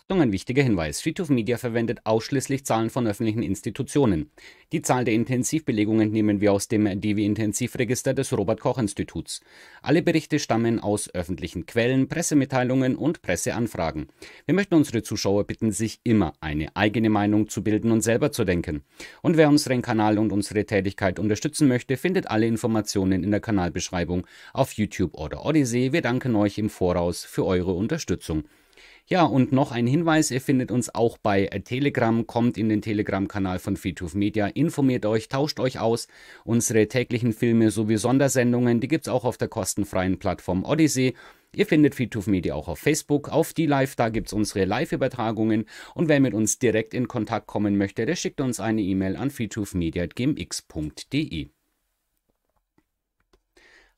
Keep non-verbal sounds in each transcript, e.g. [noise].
Achtung, ein wichtiger Hinweis. Street Media verwendet ausschließlich Zahlen von öffentlichen Institutionen. Die Zahl der Intensivbelegungen nehmen wir aus dem DW-Intensivregister des Robert-Koch-Instituts. Alle Berichte stammen aus öffentlichen Quellen, Pressemitteilungen und Presseanfragen. Wir möchten unsere Zuschauer bitten, sich immer eine eigene Meinung zu bilden und selber zu denken. Und wer unseren Kanal und unsere Tätigkeit unterstützen möchte, findet alle Informationen in der Kanalbeschreibung auf YouTube oder Odyssey. Wir danken euch im Voraus für eure Unterstützung. Ja, und noch ein Hinweis, ihr findet uns auch bei äh, Telegram, kommt in den Telegram-Kanal von Friedhof Media, informiert euch, tauscht euch aus. Unsere täglichen Filme sowie Sondersendungen, die gibt's auch auf der kostenfreien Plattform Odyssey. Ihr findet Friedhof Media auch auf Facebook, auf die Live, da gibt's unsere Live-Übertragungen und wer mit uns direkt in Kontakt kommen möchte, der schickt uns eine E-Mail an feature-media.gmx.de.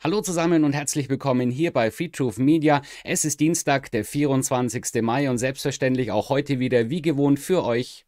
Hallo zusammen und herzlich willkommen hier bei FeedTruth Media. Es ist Dienstag, der 24. Mai und selbstverständlich auch heute wieder wie gewohnt für euch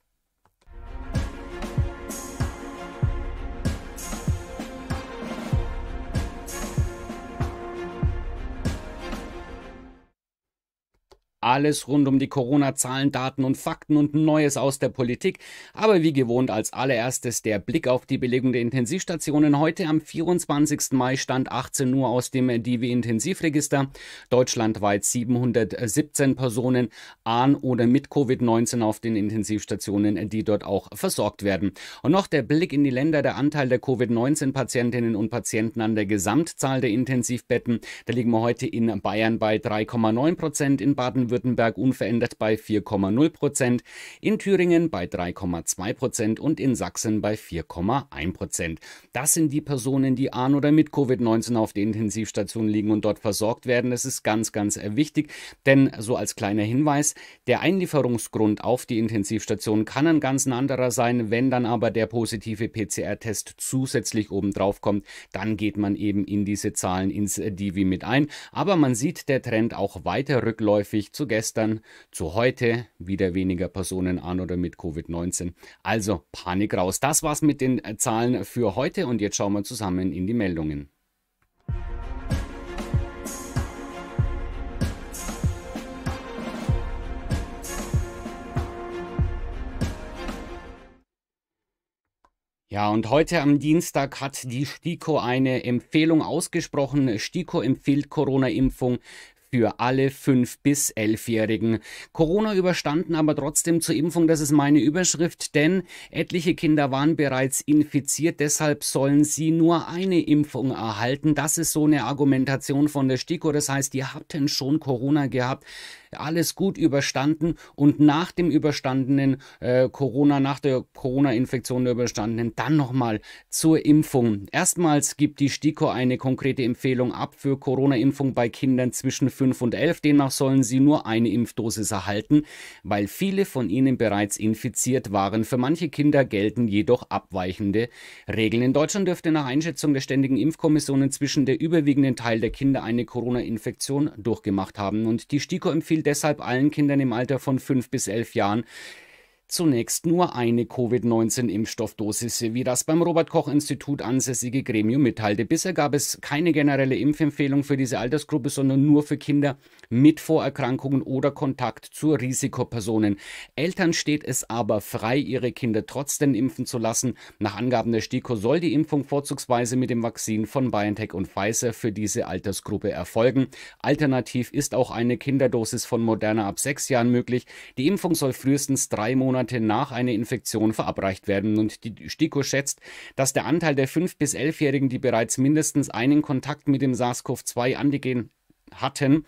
Alles rund um die Corona-Zahlen, Daten und Fakten und Neues aus der Politik. Aber wie gewohnt als allererstes der Blick auf die Belegung der Intensivstationen. Heute am 24. Mai stand 18 Uhr aus dem DW-Intensivregister. Deutschlandweit 717 Personen an oder mit Covid-19 auf den Intensivstationen, die dort auch versorgt werden. Und noch der Blick in die Länder, der Anteil der Covid-19-Patientinnen und Patienten an der Gesamtzahl der Intensivbetten. Da liegen wir heute in Bayern bei 3,9 Prozent, in Baden-Württemberg Baden-Württemberg unverändert bei 4,0 Prozent, in Thüringen bei 3,2 Prozent und in Sachsen bei 4,1 Prozent. Das sind die Personen, die an oder mit Covid-19 auf der Intensivstation liegen und dort versorgt werden. Das ist ganz, ganz äh, wichtig, denn so als kleiner Hinweis, der Einlieferungsgrund auf die Intensivstation kann ein ganz anderer sein. Wenn dann aber der positive PCR-Test zusätzlich obendrauf kommt, dann geht man eben in diese Zahlen ins äh, Divi mit ein. Aber man sieht, der Trend auch weiter rückläufig zu zu gestern, zu heute wieder weniger Personen an oder mit Covid-19. Also Panik raus. Das war's mit den äh, Zahlen für heute und jetzt schauen wir zusammen in die Meldungen. Ja, und heute am Dienstag hat die STIKO eine Empfehlung ausgesprochen. STIKO empfiehlt Corona-Impfung für alle 5- bis 11-Jährigen. Corona überstanden aber trotzdem zur Impfung, das ist meine Überschrift, denn etliche Kinder waren bereits infiziert, deshalb sollen sie nur eine Impfung erhalten. Das ist so eine Argumentation von der STIKO, das heißt, die hatten schon Corona gehabt alles gut überstanden und nach dem überstandenen äh, Corona, nach der Corona-Infektion der überstandenen, dann nochmal zur Impfung. Erstmals gibt die STIKO eine konkrete Empfehlung ab für Corona-Impfung bei Kindern zwischen 5 und 11. Demnach sollen sie nur eine Impfdosis erhalten, weil viele von ihnen bereits infiziert waren. Für manche Kinder gelten jedoch abweichende Regeln. In Deutschland dürfte nach Einschätzung der Ständigen Impfkommission inzwischen der überwiegenden Teil der Kinder eine Corona-Infektion durchgemacht haben. Und die STIKO empfiehlt deshalb allen Kindern im Alter von fünf bis elf Jahren zunächst nur eine Covid-19-Impfstoffdosis, wie das beim Robert-Koch-Institut ansässige Gremium mitteilte. Bisher gab es keine generelle Impfempfehlung für diese Altersgruppe, sondern nur für Kinder mit Vorerkrankungen oder Kontakt zu Risikopersonen. Eltern steht es aber frei, ihre Kinder trotzdem impfen zu lassen. Nach Angaben der STIKO soll die Impfung vorzugsweise mit dem Vakzin von BioNTech und Pfizer für diese Altersgruppe erfolgen. Alternativ ist auch eine Kinderdosis von Moderna ab sechs Jahren möglich. Die Impfung soll frühestens drei Monate Monate nach einer Infektion verabreicht werden. Und die STIKO schätzt, dass der Anteil der 5- bis 11-Jährigen, die bereits mindestens einen Kontakt mit dem SARS-CoV-2-Antigen hatten.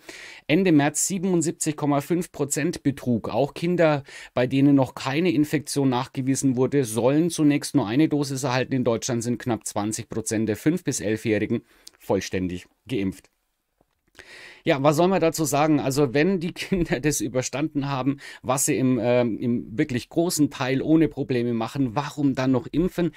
Ende März 77,5 Prozent betrug. Auch Kinder, bei denen noch keine Infektion nachgewiesen wurde, sollen zunächst nur eine Dosis erhalten. In Deutschland sind knapp 20 Prozent der 5- bis 11-Jährigen vollständig geimpft. Ja, was soll man dazu sagen? Also wenn die Kinder [laughs] das überstanden haben, was sie im, ähm, im wirklich großen Teil ohne Probleme machen, warum dann noch impfen?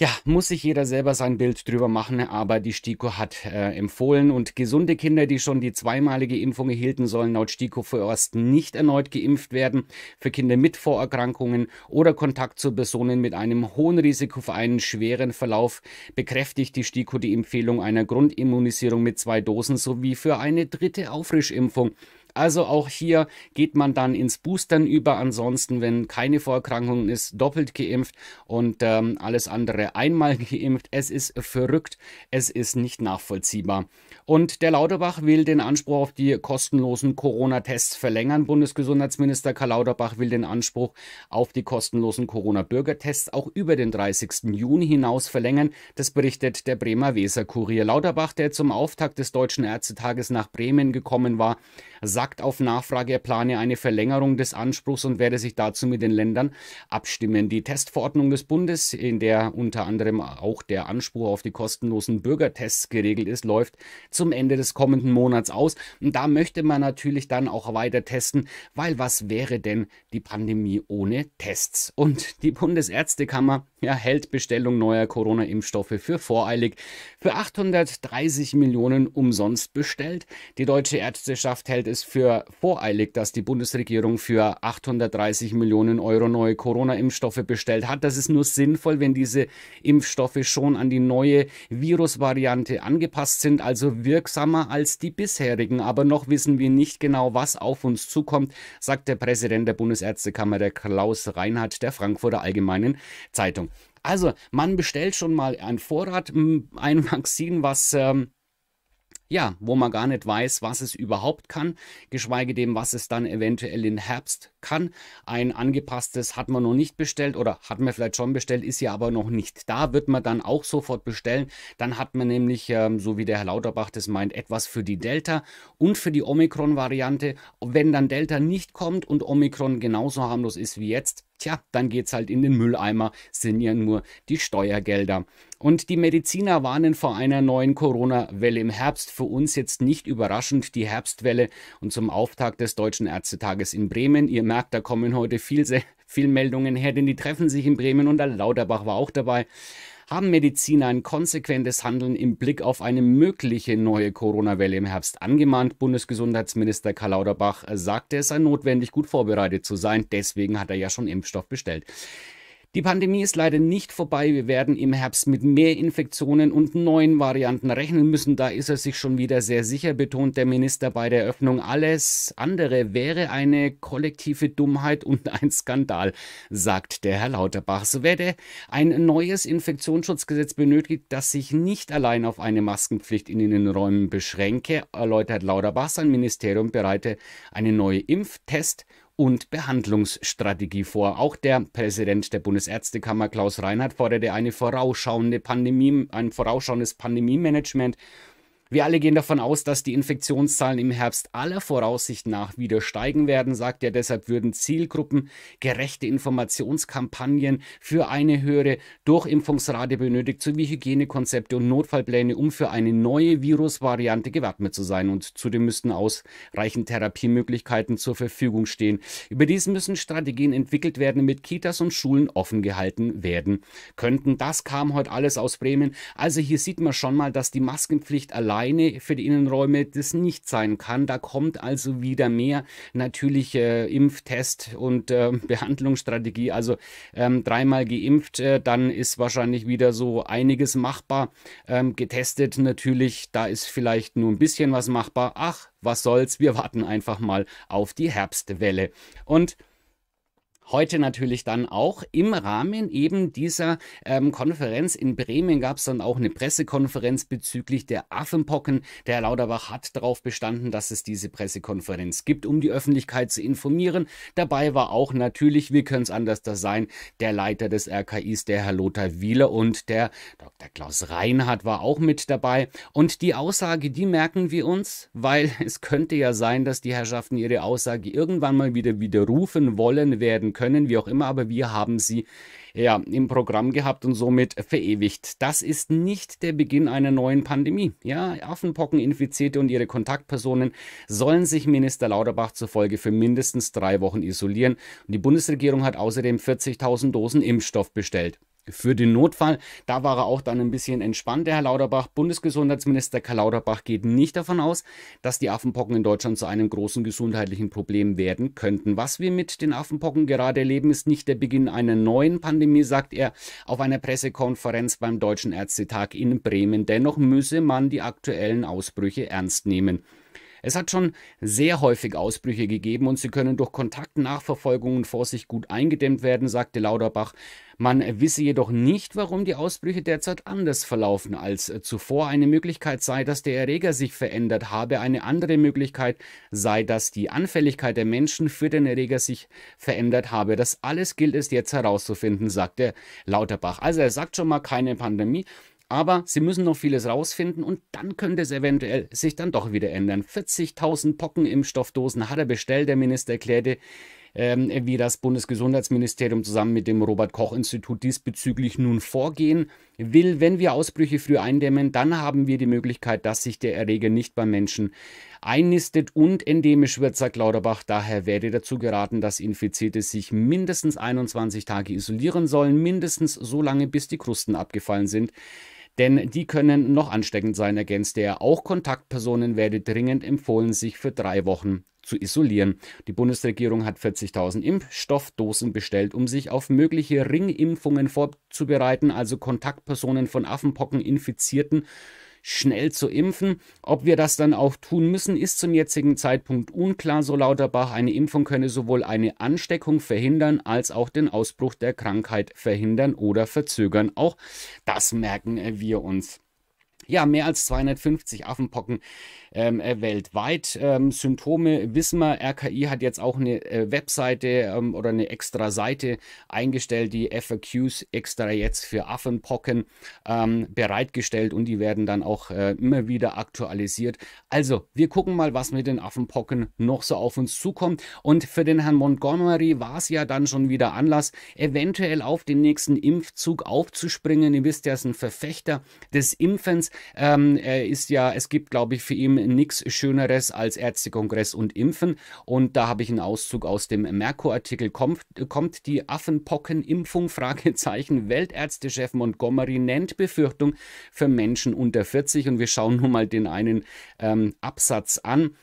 ja, muss sich jeder selber sein Bild drüber machen, aber die STIKO hat äh, empfohlen und gesunde Kinder, die schon die zweimalige Impfung erhielten, sollen laut STIKO vorerst nicht erneut geimpft werden. Für Kinder mit Vorerkrankungen oder Kontakt zu Personen mit einem hohen Risiko für einen schweren Verlauf bekräftigt die STIKO die Empfehlung einer Grundimmunisierung mit zwei Dosen sowie für eine dritte Auffrischimpfung. Also auch hier geht man dann ins Boostern über. Ansonsten, wenn keine Vorerkrankung ist, doppelt geimpft und ähm, alles andere einmal [laughs] geimpft. Es ist verrückt. Es ist nicht nachvollziehbar. Und der Lauterbach will den Anspruch auf die kostenlosen Corona-Tests verlängern. Bundesgesundheitsminister Karl Lauterbach will den Anspruch auf die kostenlosen Corona-Bürgertests auch über den 30. Juni hinaus verlängern. Das berichtet der Bremer Weser Kurier. Lauterbach, der zum Auftakt des Deutschen Ärztetages nach Bremen gekommen war, sagt auf Nachfrage, er plane eine Verlängerung des Anspruchs und werde sich dazu mit den Ländern abstimmen. Die Testverordnung des Bundes, in der unter anderem auch der Anspruch auf die kostenlosen Bürgertests geregelt ist, läuft zum Ende des kommenden Monats aus. Und da möchte man natürlich dann auch weiter testen, weil was wäre denn die Pandemie ohne Tests? Und die Bundesärztekammer ja, hält Bestellung neuer Corona-Impfstoffe für voreilig. Für 830 Millionen umsonst bestellt. Die deutsche Ärzteschaft hält es für voreilig, dass die Bundesregierung für 830 Millionen Euro neue Corona-Impfstoffe bestellt hat. Das ist nur sinnvoll, wenn diese Impfstoffe schon an die neue Virusvariante angepasst sind, also wirksamer als die bisherigen. Aber noch wissen wir nicht genau, was auf uns zukommt, sagt der Präsident der Bundesärztekammer, der Klaus Reinhardt der Frankfurter Allgemeinen Zeitung. Also, man bestellt schon mal einen Vorrat, ein Vakzin, was ähm, ja, wo man gar nicht weiß, was es überhaupt kann, geschweige denn, was es dann eventuell im Herbst kann. Ein angepasstes hat man noch nicht bestellt oder hat man vielleicht schon bestellt, ist ja aber noch nicht da, wird man dann auch sofort bestellen. Dann hat man nämlich, ähm, so wie der Herr Lauterbach das meint, etwas für die Delta und für die Omikron-Variante. Wenn dann Delta nicht kommt und Omikron genauso harmlos ist wie jetzt, Tja, dann geht's halt in den Mülleimer, sind ja nur die Steuergelder. Und die Mediziner warnen vor einer neuen Corona-Welle im Herbst. Für uns jetzt nicht überraschend die Herbstwelle und zum Auftakt des Deutschen Ärztetages in Bremen. Ihr merkt, da kommen heute viel, sehr, viel Meldungen her, denn die treffen sich in Bremen und der Lauterbach war auch dabei haben Mediziner ein konsequentes Handeln im Blick auf eine mögliche neue Corona-Welle im Herbst angemahnt. Bundesgesundheitsminister Karl Lauterbach äh, sagte, es sei notwendig, gut vorbereitet zu sein. Deswegen hat er ja schon Impfstoff bestellt. Die Pandemie ist leider nicht vorbei. Wir werden im Herbst mit mehr Infektionen und neuen Varianten rechnen müssen. Da ist er sich schon wieder sehr sicher, betont der Minister bei der Eröffnung. Alles andere wäre eine kollektive Dummheit und ein Skandal, sagt der Herr Lauterbach. So werde ein neues Infektionsschutzgesetz benötigt, das sich nicht allein auf eine Maskenpflicht in den Räumen beschränke, erläutert Lauterbach. Sein Ministerium bereite eine neue Impftest- und Behandlungsstrategie vor. Auch der Präsident der Bundesärztekammer Klaus Reinhardt forderte eine vorausschauende Pandemie, ein vorausschauendes Pandemiemanagement wir alle gehen davon aus, dass die Infektionszahlen im Herbst aller Voraussicht nach wieder steigen werden, sagt er. Deshalb würden Zielgruppen gerechte Informationskampagnen für eine höhere Durchimpfungsrate benötigt, sowie Hygienekonzepte und Notfallpläne, um für eine neue Virusvariante gewappnet zu sein. Und zudem müssten ausreichend Therapiemöglichkeiten zur Verfügung stehen. Überdies müssen Strategien entwickelt werden, damit Kitas und Schulen offen gehalten werden könnten. Das kam heute alles aus Bremen. Also hier sieht man schon mal, dass die Maskenpflicht allein Steine für die Innenräume das nicht sein kann. Da kommt also wieder mehr natürlich äh, Impftest und äh, [laughs] Behandlungsstrategie. Also ähm, dreimal geimpft, äh, dann ist wahrscheinlich wieder so einiges machbar. Ähm, getestet natürlich, da ist vielleicht nur ein bisschen was machbar. Ach, was soll's, wir warten einfach mal auf die Herbstwelle. Und Heute natürlich dann auch im Rahmen eben dieser ähm, Konferenz in Bremen gab es dann auch eine Pressekonferenz bezüglich der Affenpocken. Der Herr Lauterbach hat darauf bestanden, dass es diese Pressekonferenz gibt, um die Öffentlichkeit zu informieren. Dabei war auch natürlich, wie können es anders da sein, der Leiter des RKIs, der Herr Lothar Wieler und der Dr. Klaus Reinhardt war auch mit dabei. Und die Aussage, die merken wir uns, weil [laughs] es könnte ja sein, dass die Herrschaften ihre Aussage irgendwann mal wieder widerrufen wollen werden können, wie auch immer, aber wir haben sie ja im Programm gehabt und somit verewigt. Das ist nicht der Beginn einer neuen Pandemie. Ja, Affenpockeninfizierte und ihre Kontaktpersonen sollen sich Minister Lauterbach zufolge für mindestens drei Wochen isolieren. Und die Bundesregierung hat außerdem 40.000 Dosen Impfstoff bestellt für den Notfall. Da war er auch dann ein bisschen entspannt, der Herr Lauterbach. Bundesgesundheitsminister Karl Lauterbach geht nicht davon aus, dass die Affenpocken in Deutschland zu einem großen gesundheitlichen Problem werden könnten. Was wir mit den Affenpocken gerade erleben, ist nicht der Beginn einer neuen Pandemie, sagt er auf einer Pressekonferenz beim Deutschen Ärztetag in Bremen. Dennoch müsse man die aktuellen Ausbrüche ernst nehmen. Es hat schon sehr häufig Ausbrüche gegeben und sie können durch Kontaktnachverfolgungen vor sich gut eingedämmt werden, sagte Lauderbach. Man wisse jedoch nicht, warum die Ausbrüche derzeit anders verlaufen als zuvor. Eine Möglichkeit sei, dass der Erreger sich verändert habe. Eine andere Möglichkeit sei, dass die Anfälligkeit der Menschen für den Erreger sich verändert habe. Das alles gilt es jetzt herauszufinden, sagte Lauterbach. Also er sagt schon mal keine Pandemie. Aber sie müssen noch vieles rausfinden und dann könnte es eventuell sich dann doch wieder ändern. 40.000 Pockenimpfstoffdosen hat er bestellt, der Minister erklärte, ähm, wie das Bundesgesundheitsministerium zusammen mit dem Robert-Koch-Institut diesbezüglich nun vorgehen will. Wenn wir Ausbrüche früh eindämmen, dann haben wir die Möglichkeit, dass sich der Erreger nicht beim Menschen einnistet und endemisch wird, sagt Lauterbach. Daher werde dazu geraten, dass Infizierte sich mindestens 21 Tage isolieren sollen, mindestens so lange, bis die Krusten abgefallen sind denn die können noch ansteckend sein, ergänzte er. Auch Kontaktpersonen werde dringend empfohlen, sich für drei Wochen zu isolieren. Die Bundesregierung hat 40.000 Impfstoffdosen bestellt, um sich auf mögliche Ringimpfungen vorzubereiten, also Kontaktpersonen von Affenpocken infizierten schnell zu impfen. Ob wir das dann auch tun müssen, ist zum jetzigen Zeitpunkt unklar, so Lauterbach. Eine Impfung könne sowohl eine Ansteckung verhindern als auch den Ausbruch der Krankheit verhindern oder verzögern. Auch das merken wir uns. Ja, mehr als 250 Affenpocken ähm, äh, weltweit. Ähm, Symptome wissen wir, RKI hat jetzt auch eine äh, Webseite ähm, oder eine extra Seite eingestellt, die FAQs extra jetzt für Affenpocken ähm, bereitgestellt und die werden dann auch äh, immer wieder aktualisiert. Also, wir gucken mal, was mit den Affenpocken noch so auf uns zukommt. Und für den Herrn Montgomery war es ja dann schon wieder Anlass, eventuell auf den nächsten Impfzug aufzuspringen. Ihr wisst, ja, er ist ein Verfechter des Impfens. Ähm, er ist ja, es gibt, glaube ich, für ihn nichts Schöneres als Ärztekongress und Impfen. Und da habe ich einen Auszug aus dem Merkur-Artikel. Kommt, kommt die Affenpockenimpfung? [laughs] Fragezeichen. Weltärztechef Montgomery nennt Befürchtung für Menschen unter 40. Und wir schauen nun mal den einen ähm, Absatz an.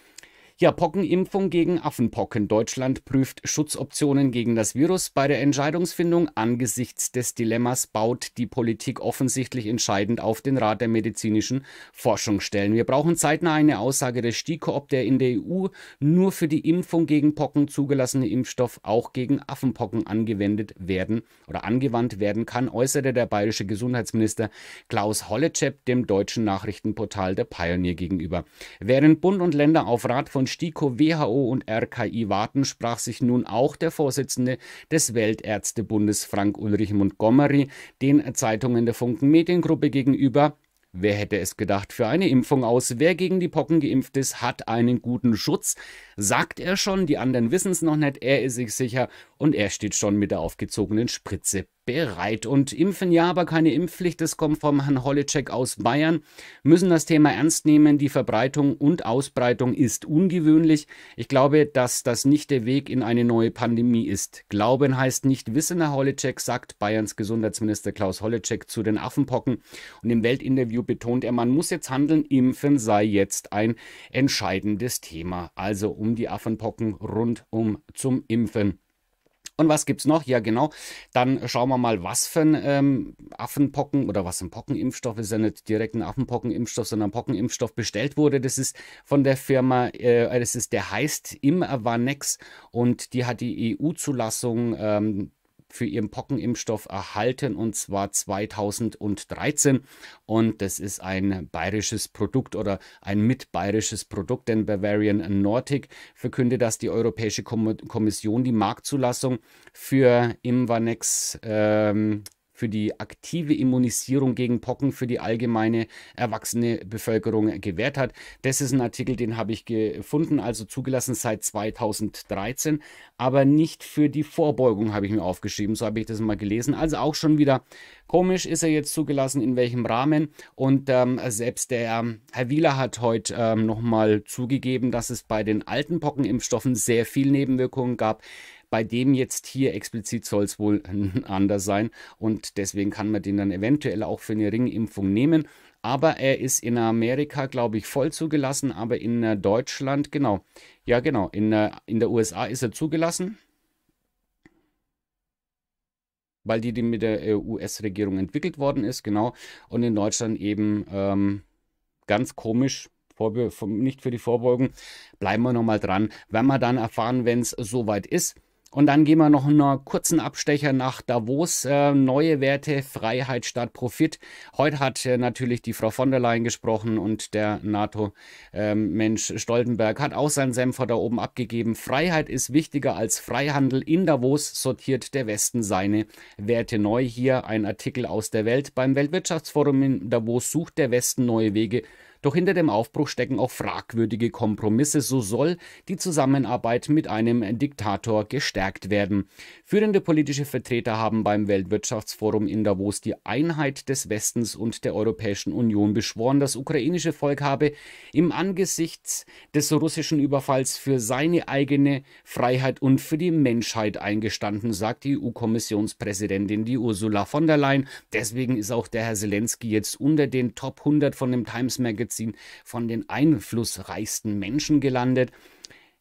Ja, Pockenimpfung gegen Affenpocken. Deutschland prüft Schutzoptionen gegen das Virus. Bei der Entscheidungsfindung angesichts des Dilemmas baut die Politik offensichtlich entscheidend auf den Rat der medizinischen Forschungsstellen. Wir brauchen zeitnah eine Aussage der STIKO, ob der in der EU nur für die Impfung gegen Pocken zugelassene Impfstoff auch gegen Affenpocken angewendet werden oder angewandt werden kann, äußerte der bayerische Gesundheitsminister Klaus Holleczep dem deutschen Nachrichtenportal der Pioneer gegenüber. Während Bund und Länder auf Rat von von STIKO, WHO und RKI warten, sprach sich nun auch der Vorsitzende des Weltärztebundes Frank Ulrich Montgomery den Zeitungen der Funken Mediengruppe gegenüber, Wer hätte es gedacht für eine Impfung aus? Wer gegen die Pocken geimpft ist, hat einen guten Schutz. Sagt er schon, die anderen wissen es noch nicht, er ist sich sicher und er steht schon mit der aufgezogenen Spritze bereit. Und impfen ja, aber keine Impfpflicht, das kommt vom Herrn Holicek aus Bayern, müssen das Thema ernst nehmen. Die Verbreitung und Ausbreitung ist ungewöhnlich. Ich glaube, dass das nicht der Weg in eine neue Pandemie ist. Glauben heißt nicht wissen, Herr Holicek, sagt Bayerns Gesundheitsminister Klaus Holicek zu den Affenpocken. Und im Weltinterview betont er, man muss jetzt handeln, impfen sei jetzt ein entscheidendes Thema. Also um die Affenpocken rund um zum Impfen. Und was gibt's noch? Ja, genau. Dann schauen wir mal, was für ein ähm, Affenpocken oder was ein Pockenimpfstoff ist ja nicht direkt ein Affenpockenimpfstoff, sondern ein Pockenimpfstoff bestellt wurde. Das ist von der Firma, äh, das ist der heißt Imavanex und die hat die EU-Zulassung ähm, für ihren Pockenimpfstoff erhalten und zwar 2013 und das ist ein bayerisches Produkt oder ein mitbayerisches Produkt, denn Bavarian Nordic verkündet, dass die Europäische Kommission die Marktzulassung für Imvanex ähm, für die aktive Immunisierung gegen Pocken für die allgemeine erwachsene Bevölkerung gewährt hat. Das ist ein Artikel, den habe ich gefunden, also zugelassen seit 2013, aber nicht für die Vorbeugung habe ich mir aufgeschrieben, so habe ich das mal gelesen. Also auch schon wieder komisch ist er jetzt zugelassen, in welchem Rahmen. Und ähm, selbst der ähm, Herr Wieler hat heute ähm, nochmal zugegeben, dass es bei den alten Pockenimpfstoffen sehr viel Nebenwirkungen gab. Bei dem jetzt hier explizit soll es wohl anders sein und deswegen kann man den dann eventuell auch für eine Ringimpfung nehmen. Aber er ist in Amerika, glaube ich, voll zugelassen, aber in äh, Deutschland, genau. Ja, genau, in, äh, in der USA ist er zugelassen weil die, die mit der äh, US-Regierung entwickelt worden ist, genau. Und in Deutschland eben ähm, ganz komisch, nicht für die Vorbeugung. Bleiben wir nochmal dran, wenn wir dann erfahren, wenn es soweit ist. Und dann gehen wir noch einen kurzen Abstecher nach Davos. Äh, neue Werte, Freiheit statt Profit. Heute hat äh, natürlich die Frau von der Leyen gesprochen und der NATO-Mensch ähm, Stoltenberg hat auch seinen Senfer da oben abgegeben. Freiheit ist wichtiger als Freihandel. In Davos sortiert der Westen seine Werte neu. Hier ein Artikel aus der Welt. Beim Weltwirtschaftsforum in Davos sucht der Westen neue Wege doch hinter dem Aufbruch stecken auch fragwürdige Kompromisse. So soll die Zusammenarbeit mit einem Diktator gestärkt werden. Führende politische Vertreter haben beim Weltwirtschaftsforum in Davos die Einheit des Westens und der Europäischen Union beschworen. Das ukrainische Volk habe im Angesichts des russischen Überfalls für seine eigene Freiheit und für die Menschheit eingestanden, sagt die EU-Kommissionspräsidentin, die Ursula von der Leyen. Deswegen ist auch der Herr Zelensky jetzt unter den Top 100 von dem Times Magazine Magazin von den einflussreichsten Menschen gelandet.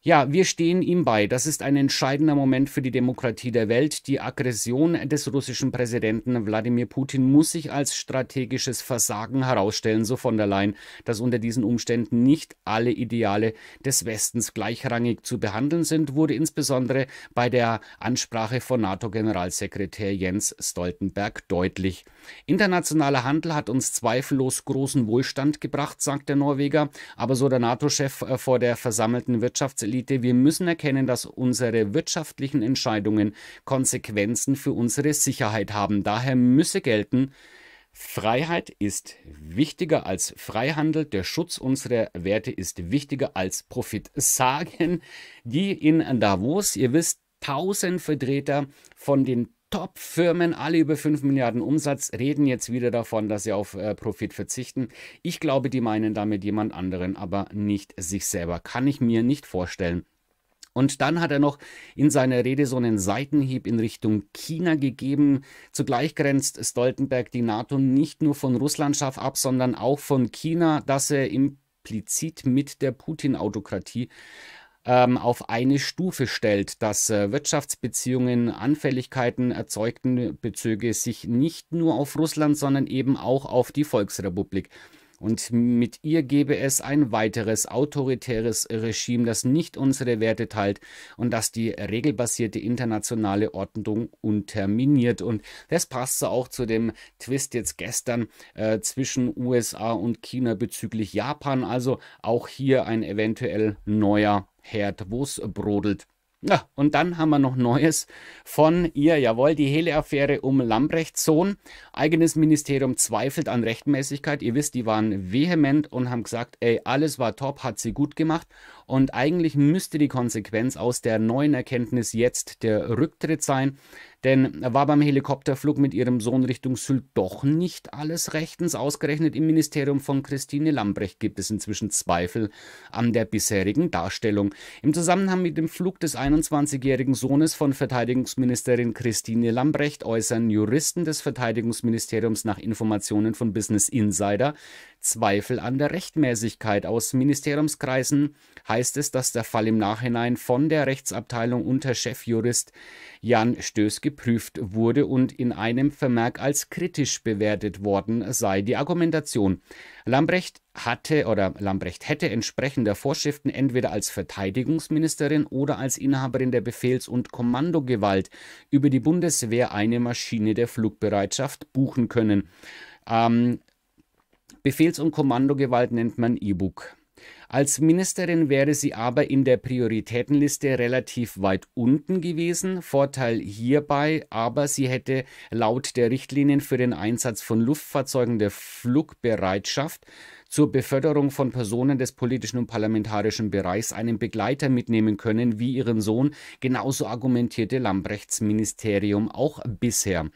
Ja, wir stehen ihm bei. Das ist ein entscheidender Moment für die Demokratie der Welt. Die Aggression des russischen Präsidenten Wladimir Putin muss sich als strategisches Versagen herausstellen, so von der Leyen, dass unter diesen Umständen nicht alle Ideale des Westens gleichrangig zu behandeln sind, wurde insbesondere bei der Ansprache von NATO-Generalsekretär Jens Stoltenberg deutlich. Internationaler Handel hat uns zweifellos großen Wohlstand gebracht, sagt der Norweger, aber so der NATO-Chef äh, vor der versammelten Wirtschafts Elite, wir müssen erkennen, dass unsere wirtschaftlichen Entscheidungen Konsequenzen für unsere Sicherheit haben. Daher müsse gelten, Freiheit ist wichtiger als Freihandel, der Schutz unserer Werte ist wichtiger als Profit. Sagen die in Davos, ihr wisst, tausend Vertreter von den Top-Firmen, alle über 5 Milliarden Umsatz, reden jetzt wieder davon, dass sie auf äh, Profit verzichten. Ich glaube, die meinen damit jemand anderen, aber nicht sich selber. Kann ich mir nicht vorstellen. Und dann hat er noch in seiner Rede so einen Seitenhieb in Richtung China gegeben. Zugleich grenzt Stoltenberg die NATO nicht nur von Russland scharf ab, sondern auch von China, dass er implizit mit der Putin-Autokratie ähm, auf eine Stufe stellt, dass äh, Wirtschaftsbeziehungen, Anfälligkeiten erzeugten Bezüge sich nicht nur auf Russland, sondern eben auch auf die Volksrepublik. Und mit ihr gäbe es ein weiteres autoritäres Regime, das nicht unsere Werte teilt und das die regelbasierte internationale Ordnung unterminiert. Und das passt so auch zu dem Twist jetzt gestern äh, zwischen USA und China bezüglich Japan. Also auch hier ein eventuell neuer Herd, wo es brodelt. Ja, und dann haben wir noch Neues von ihr, jawohl, die Hele-Affäre um Lambrechts Sohn. Eigenes Ministerium zweifelt an Rechtmäßigkeit. Ihr wisst, die waren vehement und haben gesagt, ey, alles war top, hat sie gut gemacht. Und eigentlich müsste die Konsequenz aus der neuen Erkenntnis jetzt der Rücktritt sein. Denn war beim Helikopterflug mit ihrem Sohn Richtung Sylt doch nicht alles rechtens. Ausgerechnet im Ministerium von Christine Lambrecht gibt es inzwischen Zweifel an der bisherigen Darstellung. Im Zusammenhang mit dem Flug des 21-jährigen Sohnes von Verteidigungsministerin Christine Lambrecht äußern Juristen des Verteidigungsministeriums nach Informationen von Business Insider, Zweifel an der Rechtmäßigkeit. Aus Ministeriumskreisen heißt es, dass der Fall im Nachhinein von der Rechtsabteilung unter Chefjurist Jan Stöß geprüft wurde und in einem Vermerk als kritisch bewertet worden sei. Die Argumentation. Lambrecht hatte oder Lambrecht hätte entsprechender Vorschriften entweder als Verteidigungsministerin oder als Inhaberin der Befehls- und Kommandogewalt über die Bundeswehr eine Maschine der Flugbereitschaft buchen können. Ähm, Befehls- und Kommandogewalt nennt man E-Book. Als Ministerin wäre sie aber in der Prioritätenliste relativ weit unten gewesen. Vorteil hierbei aber, sie hätte laut der Richtlinien für den Einsatz von Luftfahrzeugen der Flugbereitschaft zur Beförderung von Personen des politischen und parlamentarischen Bereichs einen Begleiter mitnehmen können, wie ihren Sohn. Genauso argumentierte Lambrechts Ministerium auch bisher.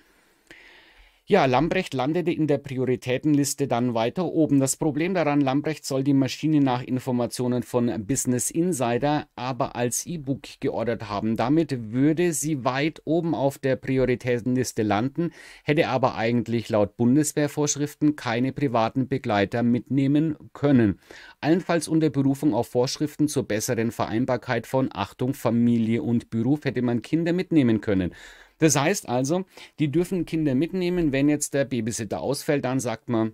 Ja, Lambrecht landete in der Prioritätenliste dann weiter oben. Das Problem daran, Lambrecht soll die Maschine nach Informationen von Business Insider aber als E-Book geordert haben. Damit würde sie weit oben auf der Prioritätenliste landen, hätte aber eigentlich laut Bundeswehrvorschriften keine privaten Begleiter mitnehmen können. Allenfalls unter Berufung auf Vorschriften zur besseren Vereinbarkeit von Achtung Familie und Beruf hätte man Kinder mitnehmen können. Das heißt also, die dürfen Kinder mitnehmen. Wenn jetzt der Babysitter ausfällt, dann sagt man,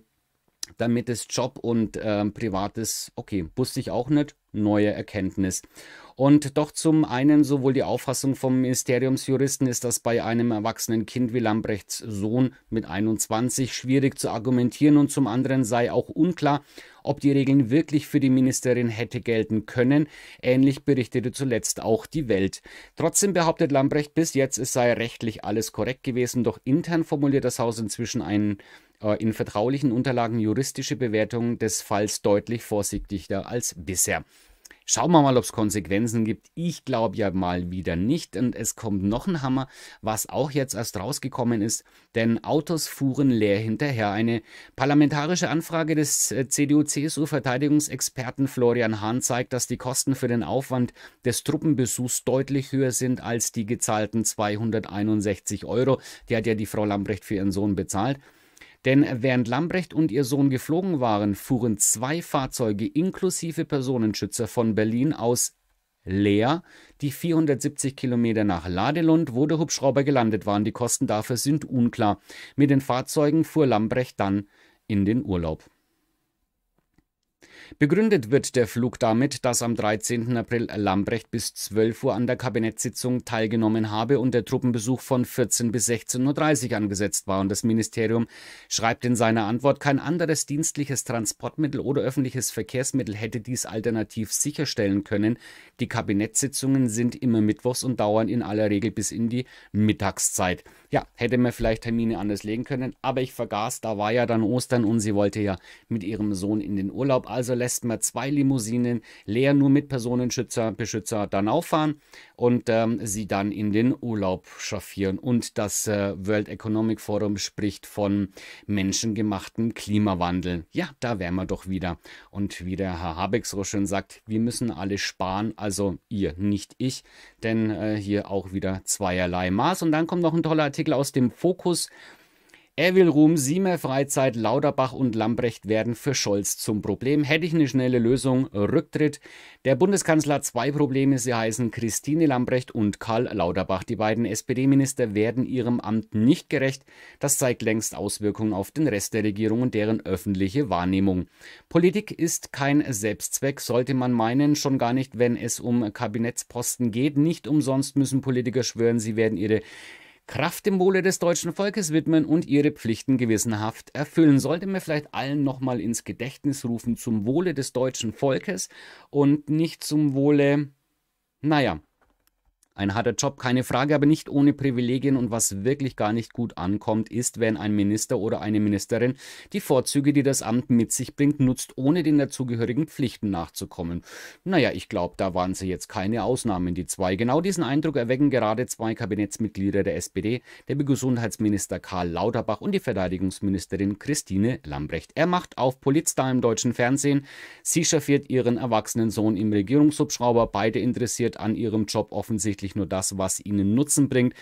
damit es Job und äh, Privates, okay, wusste ich auch nicht, neue Erkenntnis. Und doch zum einen sowohl die Auffassung vom Ministeriumsjuristen ist, dass bei einem erwachsenen Kind wie Lambrechts Sohn mit 21 schwierig zu argumentieren und zum anderen sei auch unklar, ob die Regeln wirklich für die Ministerin hätte gelten können. Ähnlich berichtete zuletzt auch die Welt. Trotzdem behauptet Lambrecht bis jetzt, es sei rechtlich alles korrekt gewesen, doch intern formuliert das Haus inzwischen einen äh, in vertraulichen Unterlagen juristische Bewertung des Falls deutlich vorsichtiger als bisher. Schauen wir mal, ob es Konsequenzen gibt. Ich glaube ja mal wieder nicht. Und es kommt noch ein Hammer, was auch jetzt erst rausgekommen ist, denn Autos fuhren leer hinterher. Eine parlamentarische Anfrage des äh, CDU-CSU-Verteidigungsexperten Florian Hahn zeigt, dass die Kosten für den Aufwand des Truppenbesuchs deutlich höher sind als die gezahlten 261 Euro. Die hat ja die Frau Lambrecht für ihren Sohn bezahlt. Denn während Lambrecht und ihr Sohn geflogen waren, fuhren zwei Fahrzeuge inklusive Personenschützer von Berlin aus Leer, die 470 Kilometer nach Ladelund, wo der Hubschrauber gelandet war. Die Kosten dafür sind unklar. Mit den Fahrzeugen fuhr Lambrecht dann in den Urlaub. Begründet wird der Flug damit, dass am 13. April Lambrecht bis 12 Uhr an der Kabinettssitzung teilgenommen habe und der Truppenbesuch von 14 bis 16.30 Uhr angesetzt war. Und das Ministerium schreibt in seiner Antwort, kein anderes dienstliches Transportmittel oder öffentliches Verkehrsmittel hätte dies alternativ sicherstellen können. Die Kabinettssitzungen sind immer mittwochs und dauern in aller Regel bis in die Mittagszeit. Ja, hätte man vielleicht Termine anders legen können, aber ich vergaß, da war ja dann Ostern und sie wollte ja mit ihrem Sohn in den Urlaub. Also lässt man zwei Limousinen leer nur mit Personenschützer, Beschützer dann auffahren und ähm, sie dann in den Urlaub schaffieren. Und das äh, World Economic Forum spricht von menschengemachtem Klimawandel. Ja, da wären wir doch wieder. Und wie der Herr Habeck so schön sagt, wir müssen alle sparen, also ihr, nicht ich, denn äh, hier auch wieder zweierlei Maß. Und dann kommt noch ein toller Artikel aus dem Fokus er will Ruhm, Siemer, Freizeit, Lauderbach und Lambrecht werden für Scholz zum Problem. Hätte ich eine schnelle Lösung, Rücktritt. Der Bundeskanzler hat zwei Probleme. Sie heißen Christine Lambrecht und Karl Lauderbach. Die beiden SPD-Minister werden ihrem Amt nicht gerecht. Das zeigt längst Auswirkungen auf den Rest der Regierung und deren öffentliche Wahrnehmung. Politik ist kein Selbstzweck, sollte man meinen, schon gar nicht, wenn es um Kabinettsposten geht. Nicht umsonst müssen Politiker schwören, sie werden ihre Kraftsymbole des deutschen Volkes widmen und ihre Pflichten gewissenhaft erfüllen. Sollte mir vielleicht allen nochmal ins Gedächtnis rufen, zum Wohle des deutschen Volkes und nicht zum Wohle, naja, ein harter Job, keine Frage, aber nicht ohne Privilegien. Und was wirklich gar nicht gut ankommt, ist, wenn ein Minister oder eine Ministerin die Vorzüge, die das Amt mit sich bringt, nutzt, ohne den dazugehörigen Pflichten nachzukommen. Naja, ich glaube, da waren sie jetzt keine Ausnahmen, die zwei. Genau diesen Eindruck erwecken gerade zwei Kabinettsmitglieder der SPD, der Gesundheitsminister Karl Lauterbach und die Verteidigungsministerin Christine Lambrecht. Er macht auf Polizda im deutschen Fernsehen. Sie chauffiert ihren erwachsenen Sohn im Regierungshubschrauber. Beide interessiert an ihrem Job offensichtlich wirklich nur das, was ihnen Nutzen bringt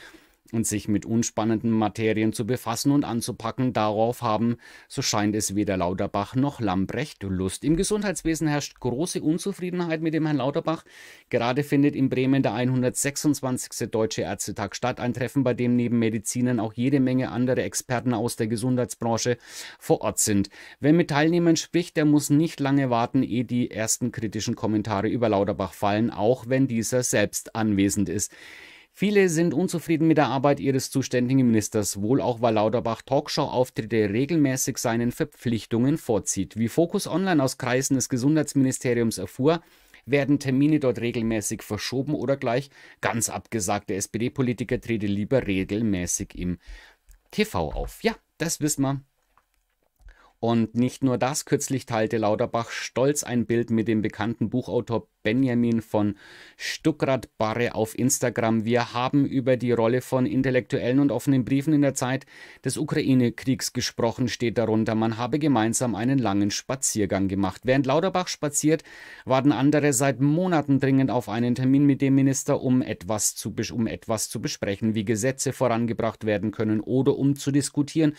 und sich mit unspannenden Materien zu befassen und anzupacken, darauf haben, so scheint es weder Lauterbach noch Lambrecht Lust. Im Gesundheitswesen herrscht große Unzufriedenheit mit dem Herrn Lauterbach. Gerade findet in Bremen der 126. Deutsche Ärztetag statt, ein Treffen, bei dem neben Medizinern auch jede Menge andere Experten aus der Gesundheitsbranche vor Ort sind. Wer mit Teilnehmern spricht, der muss nicht lange warten, ehe die ersten kritischen Kommentare über Lauterbach fallen, auch wenn dieser selbst anwesend ist. Viele sind unzufrieden mit der Arbeit ihres zuständigen Ministers, wohl auch weil Lauterbach Talkshow-Auftritte regelmäßig seinen Verpflichtungen vorzieht. Wie Focus Online aus Kreisen des Gesundheitsministeriums erfuhr, werden Termine dort regelmäßig verschoben oder gleich ganz abgesagt. Der SPD-Politiker trete lieber regelmäßig im TV auf. Ja, das wissen wir. Und nicht nur das, kürzlich teilte Lauterbach stolz ein Bild mit dem bekannten Buchautor Benjamin von Stuckrad-Barre auf Instagram. Wir haben über die Rolle von intellektuellen und offenen Briefen in der Zeit des Ukraine-Kriegs gesprochen, steht darunter. Man habe gemeinsam einen langen Spaziergang gemacht. Während Lauterbach spaziert, warten andere seit Monaten dringend auf einen Termin mit dem Minister, um etwas zu, um etwas zu besprechen, wie Gesetze vorangebracht werden können oder um zu diskutieren,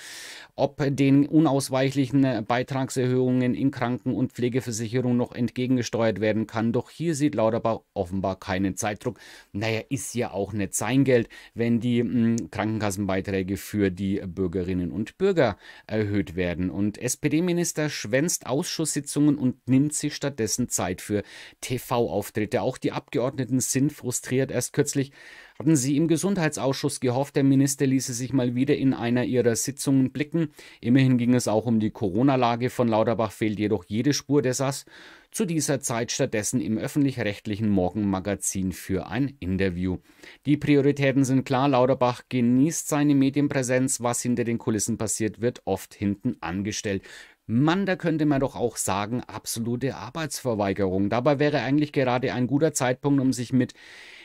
ob den unausweichlichen Beitragserhöhungen in Kranken- und Pflegeversicherung noch entgegengesteuert werden kann. Doch hier sieht Lauterbach offenbar keinen Zeitdruck. Naja, ist ja auch nicht sein Geld, wenn die mh, hm, Krankenkassenbeiträge für die Bürgerinnen und Bürger erhöht werden. Und SPD-Minister schwänzt Ausschusssitzungen und nimmt sich stattdessen Zeit für TV-Auftritte. Auch die Abgeordneten sind frustriert. Erst kürzlich hatten sie im Gesundheitsausschuss gehofft, der Minister ließe sich mal wieder in einer ihrer Sitzungen blicken. Immerhin ging es auch um die Corona-Lage. Von Lauterbach fehlt jedoch jede Spur. Der saß zu dieser Zeit stattdessen im öffentlich-rechtlichen Morgenmagazin für ein Interview. Die Prioritäten sind klar. Lauterbach genießt seine Medienpräsenz. Was hinter den Kulissen passiert, wird oft hinten angestellt. Mann, da könnte man doch auch sagen, absolute Arbeitsverweigerung. Dabei wäre eigentlich gerade ein guter Zeitpunkt, um sich mit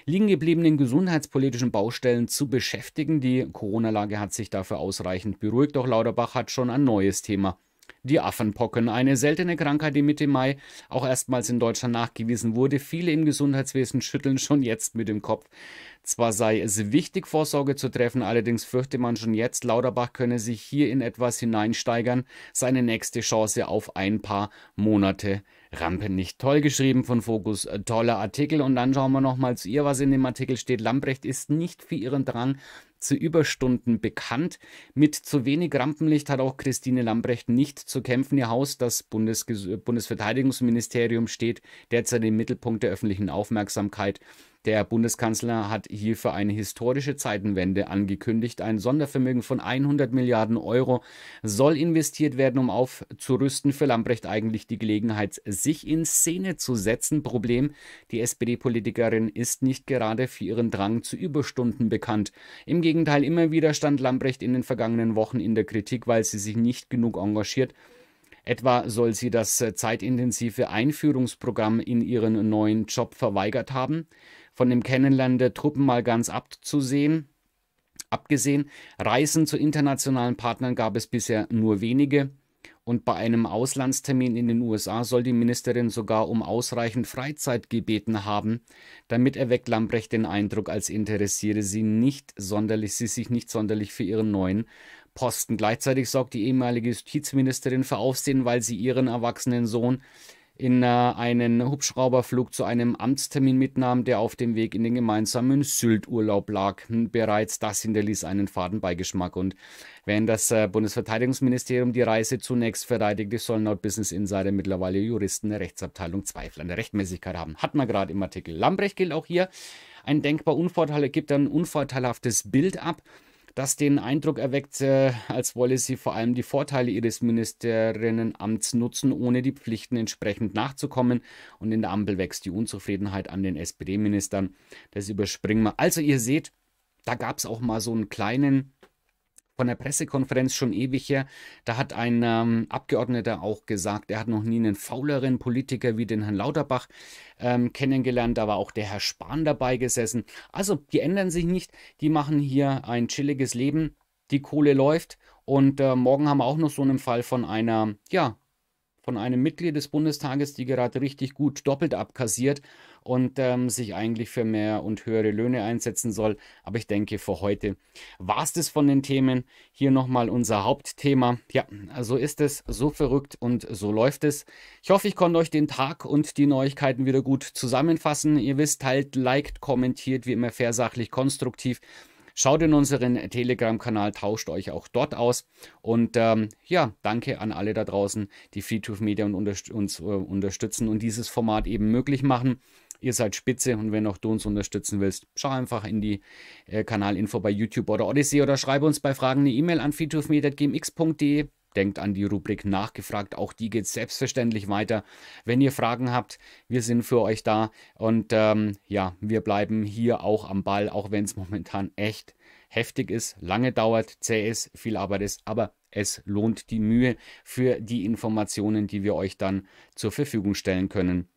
liegengebliebenen gesundheitspolitischen Baustellen zu beschäftigen. Die Corona-Lage hat sich dafür ausreichend beruhigt, doch Lauterbach hat schon ein neues Thema die Affenpocken, eine seltene Krankheit, die Mitte Mai auch erstmals in Deutschland nachgewiesen wurde. Viele im Gesundheitswesen schütteln schon jetzt mit dem Kopf. Zwar sei es wichtig, Vorsorge zu treffen, allerdings fürchte man schon jetzt, Lauterbach könne sich hier in etwas hineinsteigern, seine nächste Chance auf ein paar Monate Rampe nicht toll geschrieben von Fokus. Äh, toller Artikel. Und dann schauen wir nochmal zu ihr, was in dem Artikel steht. Lambrecht ist nicht für ihren Drang zu Überstunden bekannt. Mit zu wenig Rampenlicht hat auch Christine Lambrecht nicht zu kämpfen. Ihr Haus, das Bundes Bundesverteidigungsministerium, steht derzeit im Mittelpunkt der öffentlichen Aufmerksamkeit. Der Bundeskanzler hat hierfür eine historische Zeitenwende angekündigt. Ein Sondervermögen von 100 Milliarden Euro soll investiert werden, um aufzurüsten. Für Lambrecht eigentlich die Gelegenheit, sich in Szene zu setzen. Problem, die SPD-Politikerin ist nicht gerade für ihren Drang zu Überstunden bekannt. Im Gegenteil, immer wieder stand Lambrecht in den vergangenen Wochen in der Kritik, weil sie sich nicht genug engagiert. Etwa soll sie das zeitintensive Einführungsprogramm in ihren neuen Job verweigert haben von dem Kennenlernen der Truppen mal ganz abzusehen. Abgesehen, Reisen zu internationalen Partnern gab es bisher nur wenige. Und bei einem Auslandstermin in den USA soll die Ministerin sogar um ausreichend Freizeit gebeten haben. Damit erweckt Lambrecht den Eindruck, als interessiere sie nicht sonderlich, sie sich nicht sonderlich für ihren neuen Posten. Gleichzeitig sorgt die ehemalige Justizministerin für Aufsehen, weil sie ihren erwachsenen Sohn in äh, einen Hubschrauberflug zu einem Amtstermin mitnahm, der auf dem Weg in den gemeinsamen Sylt-Urlaub lag. Hm, bereits das hinterließ einen faden Beigeschmack. Und während das äh, Bundesverteidigungsministerium die Reise zunächst verteidigte, sollen laut Business Insider mittlerweile Juristen der Rechtsabteilung Zweifel an der Rechtmäßigkeit haben. Hat man gerade im Artikel. Lambrecht gilt auch hier. Ein denkbar unvorteil, gibt ein unvorteilhaftes Bild ab das den Eindruck erweckte, äh, als wolle sie vor allem die Vorteile ihres Ministerinnenamts nutzen, ohne die Pflichten entsprechend nachzukommen. Und in der Ampel wächst die Unzufriedenheit an den SPD-Ministern. Das überspringen wir. Also ihr seht, da gab es auch mal so einen kleinen von der Pressekonferenz schon ewig her. Da hat ein ähm, Abgeordneter auch gesagt, er hat noch nie einen fauleren Politiker wie den Herrn Lauterbach ähm, kennengelernt. Da war auch der Herr Spahn dabei gesessen. Also die ändern sich nicht, die machen hier ein chilliges Leben, die Kohle läuft. Und äh, morgen haben wir auch noch so einen Fall von einer, ja, von einem Mitglied des Bundestages, die gerade richtig gut doppelt abkassiert und ähm, sich eigentlich für mehr und höhere Löhne einsetzen soll. Aber ich denke, für heute war es das von den Themen. Hier nochmal unser Hauptthema. Ja, so ist es, so verrückt und so läuft es. Ich hoffe, ich konnte euch den Tag und die Neuigkeiten wieder gut zusammenfassen. Ihr wisst, teilt, liked, kommentiert, wie immer fair, konstruktiv. Schaut in unseren Telegram-Kanal, tauscht euch auch dort aus. Und ähm, ja, danke an alle da draußen, die Feedtooth Media und unterst uns äh, unterstützen und dieses Format eben möglich machen. Ihr seid spitze und wenn auch du uns unterstützen willst, schau einfach in die äh, Kanalinfo bei YouTube oder Odyssey oder schreibe uns bei Fragen eine E-Mail an feedwithme.gmx.de. Denkt an die Rubrik Nachgefragt, auch die geht selbstverständlich weiter. Wenn ihr Fragen habt, wir sind für euch da und ähm, ja, wir bleiben hier auch am Ball, auch wenn es [laughs] momentan echt heftig ist, lange dauert, zäh ist, viel Arbeit ist, aber es lohnt die Mühe für die Informationen, die wir euch dann zur Verfügung stellen können.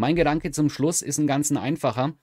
Mein Gedanke zum Schluss ist ein ganz einfacher.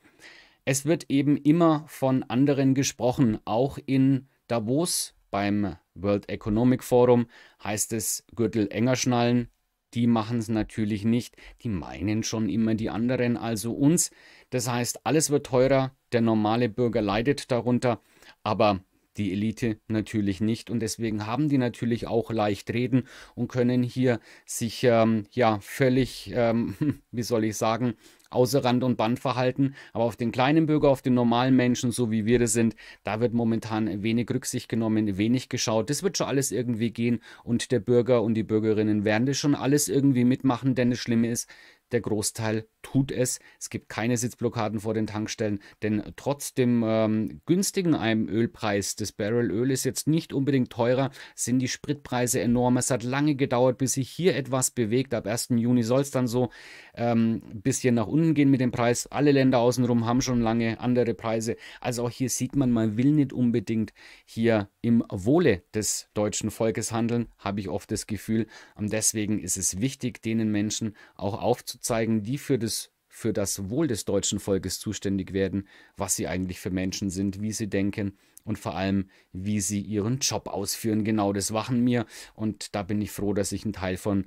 Es wird eben immer von anderen gesprochen. Auch in Davos beim World Economic Forum heißt es Gürtel enger schnallen. Die machen es natürlich nicht. Die meinen schon immer die anderen, also uns. Das heißt, alles wird teurer. Der normale Bürger leidet darunter. Aber die Elite natürlich nicht. Und deswegen haben die natürlich auch leicht reden und können hier sich ähm, ja völlig, ähm, [laughs] wie soll ich sagen, außer Rand und Band verhalten. Aber auf den kleinen Bürger, auf den normalen Menschen, so wie wir das sind, da wird momentan wenig Rücksicht genommen, wenig geschaut. Das wird schon alles irgendwie gehen und der Bürger und die Bürgerinnen werden das schon alles irgendwie mitmachen, denn das Schlimme ist, der Großteil tut es. Es gibt keine Sitzblockaden vor den Tankstellen, denn trotz dem ähm, günstigen Ölpreis, das Öl ist jetzt nicht unbedingt teurer, sind die Spritpreise enorm. Es hat lange gedauert, bis sich hier etwas bewegt. Ab 1. Juni soll es dann so ein ähm, bisschen nach unten gehen mit dem Preis. Alle Länder außenrum haben schon lange andere Preise. Also auch hier sieht man, man will nicht unbedingt hier im Wohle des deutschen Volkes handeln, habe ich oft das Gefühl. Und deswegen ist es wichtig, denen Menschen auch aufzunehmen, aufzuzeigen, die für das, für das Wohl des deutschen Volkes zuständig werden, was sie eigentlich für Menschen sind, wie sie denken und vor allem, wie sie ihren Job ausführen. Genau das machen mir und da bin ich froh, dass ich ein Teil von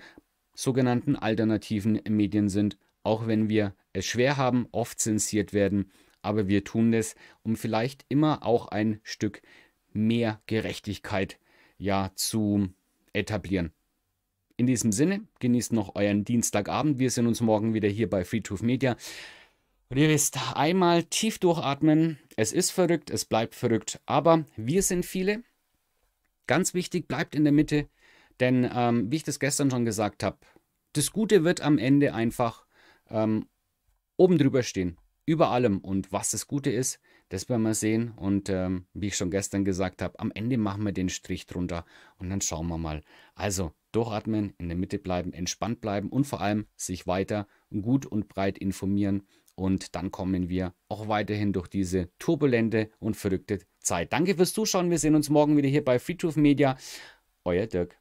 sogenannten alternativen Medien sind, auch wenn wir es schwer haben, oft zensiert werden, aber wir tun das, um vielleicht immer auch ein Stück mehr Gerechtigkeit ja zu etablieren. In diesem Sinne, genießt noch euren Dienstagabend. Wir sehen uns morgen wieder hier bei Freetooth Media. Und ihr wisst, einmal tief durchatmen. Es ist verrückt, es bleibt verrückt, aber wir sind viele. Ganz wichtig, bleibt in der Mitte, denn ähm, wie ich das gestern schon gesagt habe, das Gute wird am Ende einfach ähm, oben drüber stehen, über allem. Und was das Gute ist, das werden wir sehen. Und ähm, wie ich schon gestern gesagt habe, am Ende machen wir den Strich drunter und dann schauen wir mal. Also Durchatmen, in der Mitte bleiben, entspannt bleiben und vor allem sich weiter gut und breit informieren. Und dann kommen wir auch weiterhin durch diese turbulente und verrückte Zeit. Danke fürs Zuschauen. Wir sehen uns morgen wieder hier bei Free Truth Media. Euer Dirk.